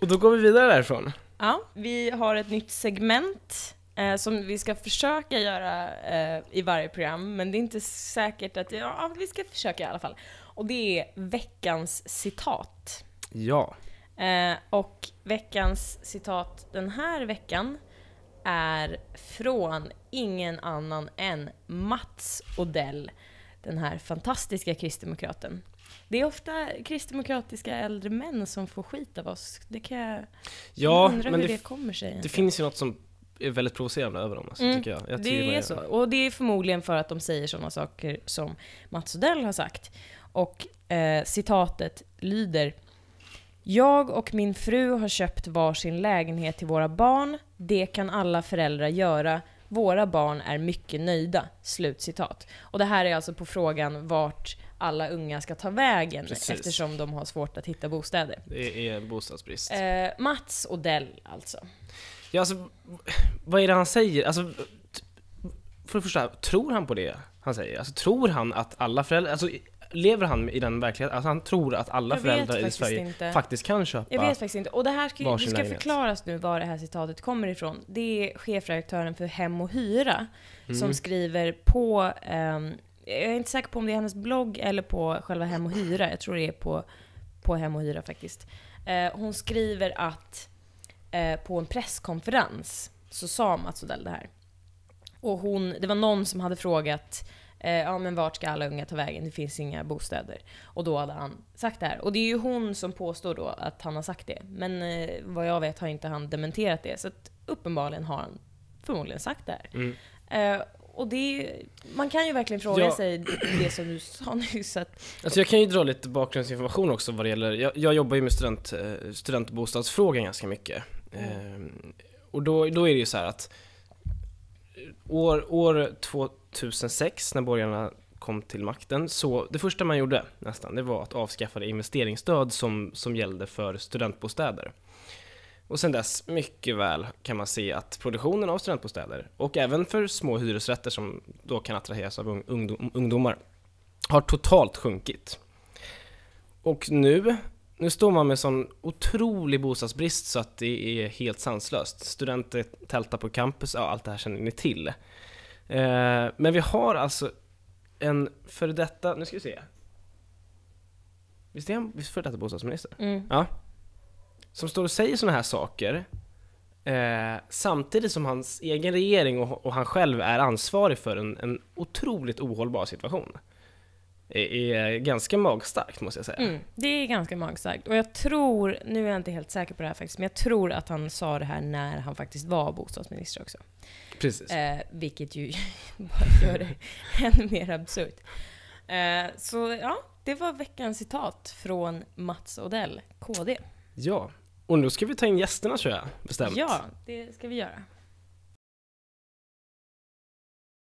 Och då går vi vidare därifrån. Ja, vi har ett nytt segment eh, som vi ska försöka göra eh, i varje program, men det är inte säkert att, ja, vi ska försöka i alla fall. Och det är veckans citat. Ja. Eh, och veckans citat den här veckan är från ingen annan än Mats Odell, den här fantastiska kristdemokraten. Det är ofta kristdemokratiska äldre män som får skit av oss. Det kan jag, ja, jag undra hur det, det kommer sig. Egentligen. Det finns ju något som är väldigt provocerande över dem, alltså, mm, tycker jag. jag det är så. Och det är förmodligen för att de säger sådana saker som Mats Odell har sagt. Och eh, citatet lyder jag och min fru har köpt varsin lägenhet till våra barn. Det kan alla föräldrar göra våra barn är mycket nöjda. Slutcitat. Och det här är alltså på frågan vart alla unga ska ta vägen Precis. eftersom de har svårt att hitta bostäder. Det är bostadsbrist. Eh, Mats Odell alltså. Ja, alltså, vad är det han säger? Alltså, för det första, tror han på det han säger? Alltså, tror han att alla föräldrar... Alltså, lever han i den verkligheten? Alltså han tror att alla jag föräldrar i Sverige inte. faktiskt kan köpa Jag vet faktiskt inte. Och det här ska, det ska förklaras nu var det här citatet kommer ifrån. Det är chefredaktören för Hem och Hyra mm. som skriver på, um, jag är inte säker på om det är hennes blogg eller på själva Hem och Hyra. Jag tror det är på, på Hem och Hyra faktiskt. Uh, hon skriver att uh, på en presskonferens så sa Mats Odell det här. Och hon, det var någon som hade frågat Eh, ja men vart ska alla unga ta vägen? Det finns inga bostäder. Och då hade han sagt det här. Och det är ju hon som påstår då att han har sagt det. Men eh, vad jag vet har inte han dementerat det. Så att uppenbarligen har han förmodligen sagt det här. Mm. Eh, och det, man kan ju verkligen fråga ja. sig det som du sa nyss. Att... Alltså jag kan ju dra lite bakgrundsinformation också vad det gäller, jag, jag jobbar ju med student, eh, studentbostadsfrågan ganska mycket. Mm. Ehm, och då, då är det ju så att år, år 2006 när borgarna kom till makten, så det första man gjorde nästan, det var att avskaffa det investeringsstöd som, som gällde för studentbostäder. Och sen dess, mycket väl, kan man se att produktionen av studentbostäder, och även för små hyresrätter som då kan attraheras av ungdom, ungdomar, har totalt sjunkit. Och nu nu står man med sån otrolig bostadsbrist så att det är helt sanslöst. Studenter tältar på campus, ja allt det här känner ni till. Eh, men vi har alltså en före detta, nu ska vi se. Visst är han före detta bostadsminister? Mm. Ja. Som står och säger sådana här saker eh, samtidigt som hans egen regering och, och, han själv är ansvarig för en, en otroligt ohållbar situation är ganska magstarkt måste jag säga. Mm, det är ganska magstarkt. Och jag tror, nu är jag inte helt säker på det här faktiskt, men jag tror att han sa det här när han faktiskt var bostadsminister också. Precis. Eh, vilket ju bara gör det ännu mer absurt. Eh, så ja, det var veckans citat från Mats Odell, KD. Ja, och nu ska vi ta in gästerna tror jag, bestämt. Ja, det ska vi göra.